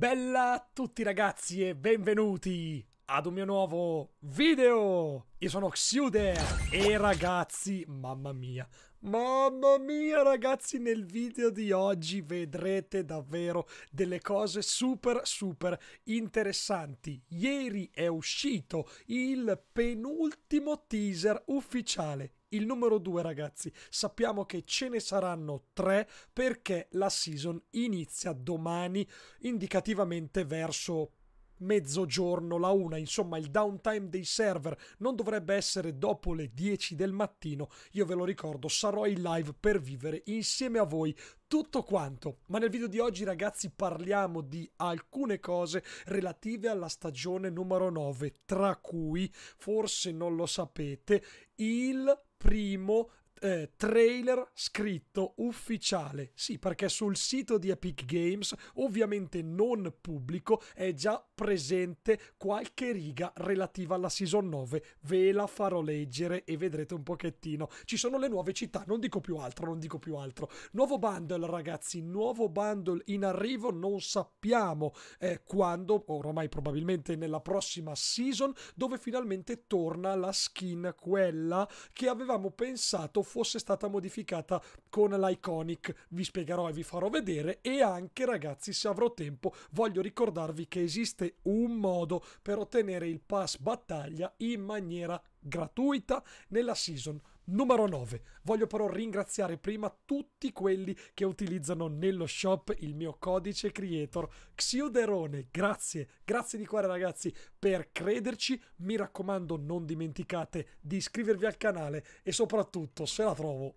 Bella a tutti ragazzi e benvenuti ad un mio nuovo video! Io sono Xuder e ragazzi, mamma mia, mamma mia ragazzi, nel video di oggi vedrete davvero delle cose super super interessanti. Ieri è uscito il penultimo teaser ufficiale il numero 2 ragazzi sappiamo che ce ne saranno 3 perché la season inizia domani indicativamente verso mezzogiorno, la una, insomma il downtime dei server non dovrebbe essere dopo le 10 del mattino, io ve lo ricordo, sarò in live per vivere insieme a voi tutto quanto. Ma nel video di oggi ragazzi parliamo di alcune cose relative alla stagione numero 9, tra cui, forse non lo sapete, il primo eh, trailer scritto ufficiale. Sì, perché sul sito di Epic Games, ovviamente non pubblico, è già presente qualche riga relativa alla Season 9. Ve la farò leggere e vedrete un pochettino. Ci sono le nuove città, non dico più altro, non dico più altro. Nuovo bundle, ragazzi, nuovo bundle in arrivo, non sappiamo eh, quando, ormai probabilmente nella prossima season, dove finalmente torna la skin quella che avevamo pensato fosse stata modificata con l'Iconic. Vi spiegherò e vi farò vedere e anche ragazzi se avrò tempo voglio ricordarvi che esiste un modo per ottenere il pass battaglia in maniera gratuita nella season Numero 9. Voglio però ringraziare prima tutti quelli che utilizzano nello shop il mio codice creator Xiuderone. Grazie, grazie di cuore ragazzi per crederci. Mi raccomando non dimenticate di iscrivervi al canale e soprattutto se la trovo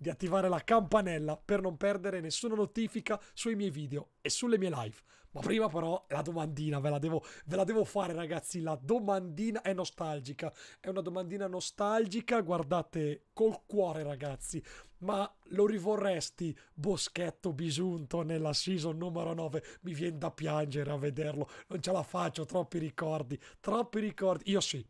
di attivare la campanella per non perdere nessuna notifica sui miei video e sulle mie live. Ma prima però la domandina, ve la devo, ve la devo fare ragazzi, la domandina è nostalgica, è una domandina nostalgica, guardate col cuore ragazzi, ma lo rivorresti Boschetto bisunto nella season numero 9? Mi viene da piangere a vederlo, non ce la faccio, troppi ricordi, troppi ricordi, io sì.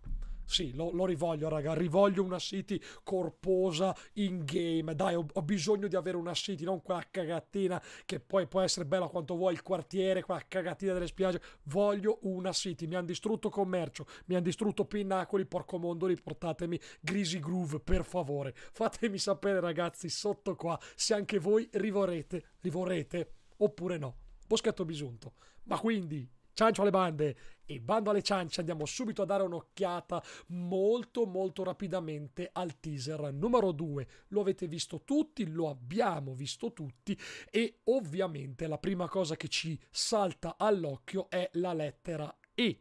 Sì, lo, lo rivoglio, raga. Rivoglio una City corposa in game. Dai, ho, ho, bisogno di avere una City, non quella cagatina che poi può essere bella quanto vuoi, il quartiere, quella cagatina delle spiagge. Voglio una City. Mi hanno distrutto commercio, mi hanno distrutto Pinnacoli, porco mondo, riportatemi Grisi Groove, per favore. Fatemi sapere, ragazzi, sotto qua, se anche voi rivorrete, rivorrete oppure no. Boschetto bisunto. Ma quindi ciancio alle bande e bando alle ciance andiamo subito a dare un'occhiata molto molto rapidamente al teaser numero 2 lo avete visto tutti lo abbiamo visto tutti e ovviamente la prima cosa che ci salta all'occhio è la lettera E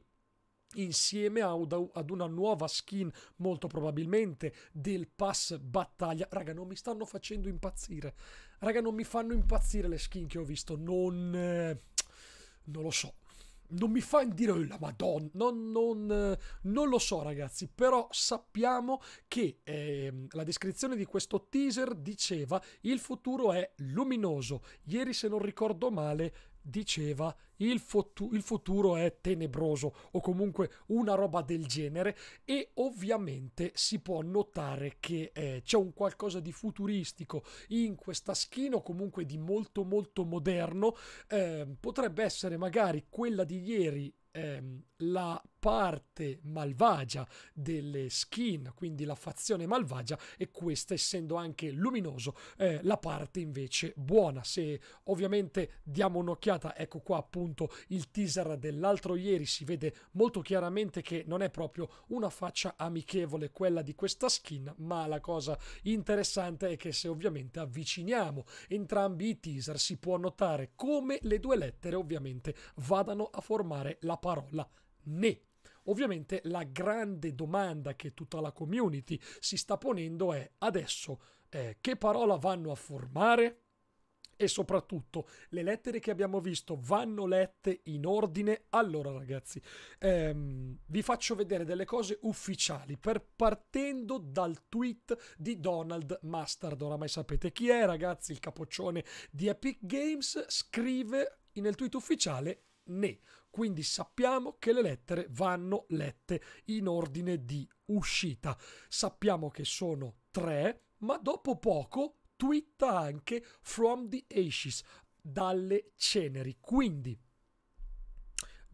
insieme ad una nuova skin molto probabilmente del pass battaglia raga non mi stanno facendo impazzire raga non mi fanno impazzire le skin che ho visto non eh, non lo so non mi fa dire la madonna, non, non, eh, non, lo so ragazzi, però sappiamo che eh, la descrizione di questo teaser diceva il futuro è luminoso, ieri se non ricordo male diceva il, fotu- il futuro è tenebroso o comunque una roba del genere e ovviamente si può notare che eh, c'è un qualcosa di futuristico in questa skin o comunque di molto molto moderno eh, potrebbe essere magari quella di ieri ehm, la parte malvagia delle skin, quindi la fazione malvagia, e questa essendo anche luminoso, eh, la parte invece buona. Se ovviamente diamo un'occhiata, ecco qua appunto il teaser dell'altro ieri, si vede molto chiaramente che non è proprio una faccia amichevole quella di questa skin, ma la cosa interessante è che se ovviamente avviciniamo entrambi i teaser si può notare come le due lettere ovviamente vadano a formare la parte parola né. Ovviamente la grande domanda che tutta la community si sta ponendo è adesso eh, che parola vanno a formare? E soprattutto le lettere che abbiamo visto vanno lette in ordine. Allora ragazzi, ehm, vi faccio vedere delle cose ufficiali per partendo dal tweet di Donald Mustard. Oramai sapete chi è ragazzi, il capoccione di Epic Games scrive nel tweet ufficiale né. Quindi sappiamo che le lettere vanno lette in ordine di uscita. Sappiamo che sono tre, ma dopo poco twitta anche From the Ashes, dalle ceneri. Quindi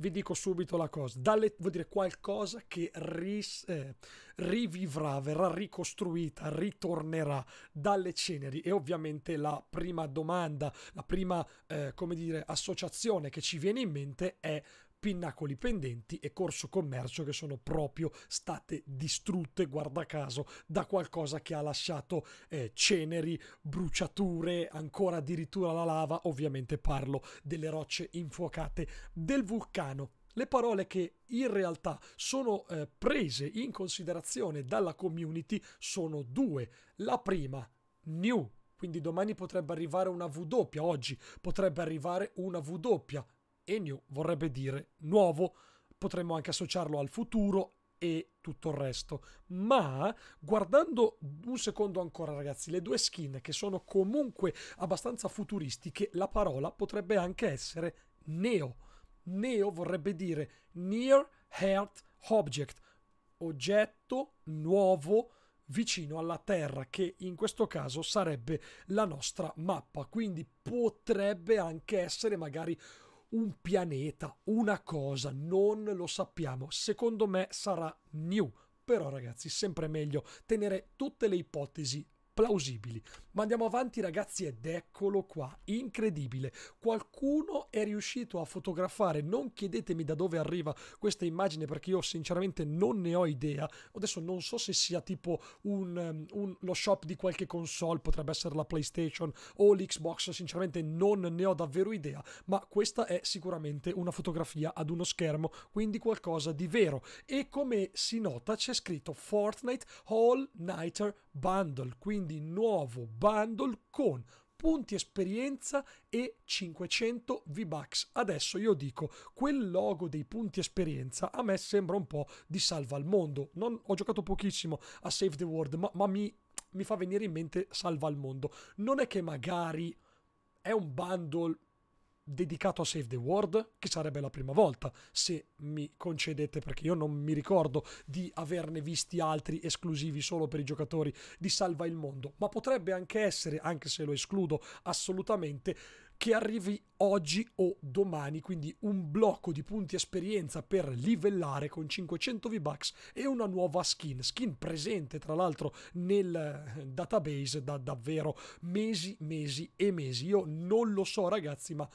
vi dico subito la cosa, dalle, vuol dire qualcosa che ris, eh, rivivrà, verrà ricostruita, ritornerà dalle ceneri e ovviamente la prima domanda, la prima, eh, come dire, associazione che ci viene in mente è Pinnacoli Pendenti e Corso Commercio che sono proprio state distrutte, guarda caso, da qualcosa che ha lasciato eh, ceneri, bruciature, ancora addirittura la lava, ovviamente parlo delle rocce infuocate del vulcano. Le parole che in realtà sono eh, prese in considerazione dalla community sono due. La prima, new, quindi domani potrebbe arrivare una W, oggi potrebbe arrivare una W e new vorrebbe dire nuovo, potremmo anche associarlo al futuro e tutto il resto. Ma guardando un secondo ancora, ragazzi, le due skin che sono comunque abbastanza futuristiche, la parola potrebbe anche essere neo. Neo vorrebbe dire near heart object, oggetto nuovo vicino alla Terra, che in questo caso sarebbe la nostra mappa. Quindi potrebbe anche essere magari un pianeta, una cosa, non lo sappiamo. Secondo me sarà New, però ragazzi sempre meglio tenere tutte le ipotesi plausibili. Ma andiamo avanti ragazzi ed eccolo qua, incredibile. Qualcuno è riuscito a fotografare, non chiedetemi da dove arriva questa immagine perché io sinceramente non ne ho idea. Adesso non so se sia tipo un, um, un, lo shop di qualche console, potrebbe essere la PlayStation o l'Xbox, sinceramente non ne ho davvero idea, ma questa è sicuramente una fotografia ad uno schermo, quindi qualcosa di vero. E come si nota c'è scritto Fortnite All Nighter Bundle, quindi quindi nuovo bundle con punti esperienza e 500 V-Bucks. Adesso io dico, quel logo dei punti esperienza a me sembra un po' di salva al mondo. Non, ho giocato pochissimo a Save the World, ma, ma mi, mi fa venire in mente salva al mondo. Non è che magari è un bundle dedicato a Save the World, che sarebbe la prima volta, se mi concedete, perché io non mi ricordo di averne visti altri esclusivi solo per i giocatori di Salva il Mondo, ma potrebbe anche essere, anche se lo escludo assolutamente, che arrivi oggi o domani, quindi un blocco di punti esperienza per livellare con 500 V-Bucks e una nuova skin, skin presente tra l'altro nel eh, database da davvero mesi, mesi e mesi. Io non lo so ragazzi, ma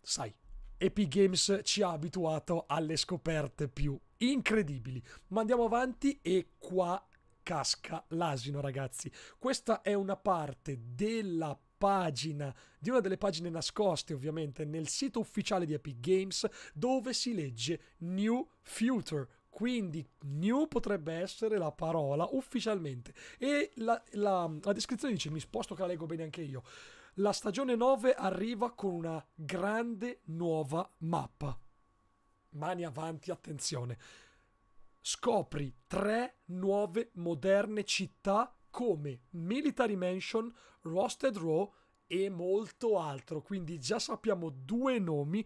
sai, Epic Games ci ha abituato alle scoperte più incredibili. Ma andiamo avanti e qua casca l'asino ragazzi. Questa è una parte della pagina, di una delle pagine nascoste ovviamente nel sito ufficiale di Epic Games dove si legge New Future. Quindi new potrebbe essere la parola ufficialmente. E la, la, la descrizione dice, mi sposto che la leggo bene anche io, la stagione 9 arriva con una grande nuova mappa. Mani avanti, attenzione. Scopri tre nuove moderne città come Military Mansion, Roasted Raw e molto altro. Quindi già sappiamo due nomi.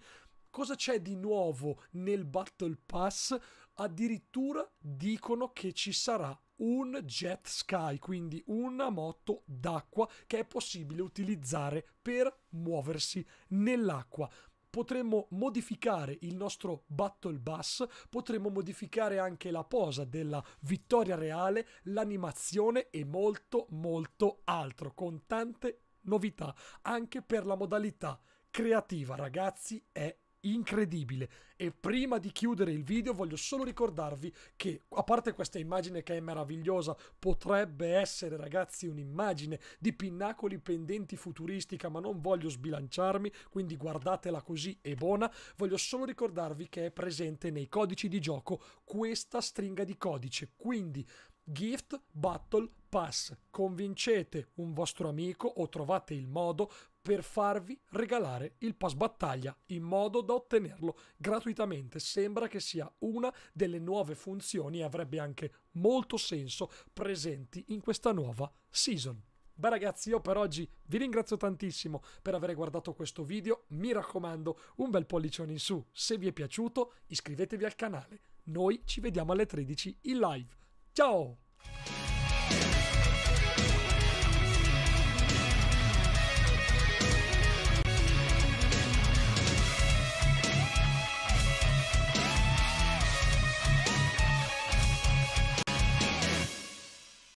Cosa c'è di nuovo nel Battle Pass? Addirittura dicono che ci sarà un jet sky, quindi una moto d'acqua che è possibile utilizzare per muoversi nell'acqua potremmo modificare il nostro battle bus, potremmo modificare anche la posa della vittoria reale, l'animazione e molto molto altro, con tante novità anche per la modalità creativa. Ragazzi, è incredibile. E prima di chiudere il video voglio solo ricordarvi che, a parte questa immagine che è meravigliosa, potrebbe essere ragazzi un'immagine di pinnacoli pendenti futuristica, ma non voglio sbilanciarmi, quindi guardatela così è buona. Voglio solo ricordarvi che è presente nei codici di gioco questa stringa di codice, quindi Gift Battle Pass. Convincete un vostro amico o trovate il modo per farvi regalare il pass battaglia in modo da ottenerlo gratuitamente. Sembra che sia una delle nuove funzioni e avrebbe anche molto senso presenti in questa nuova season. Beh ragazzi, io per oggi vi ringrazio tantissimo per aver guardato questo video, mi raccomando un bel pollicione in su se vi è piaciuto, iscrivetevi al canale, noi ci vediamo alle 13 in live. 叫。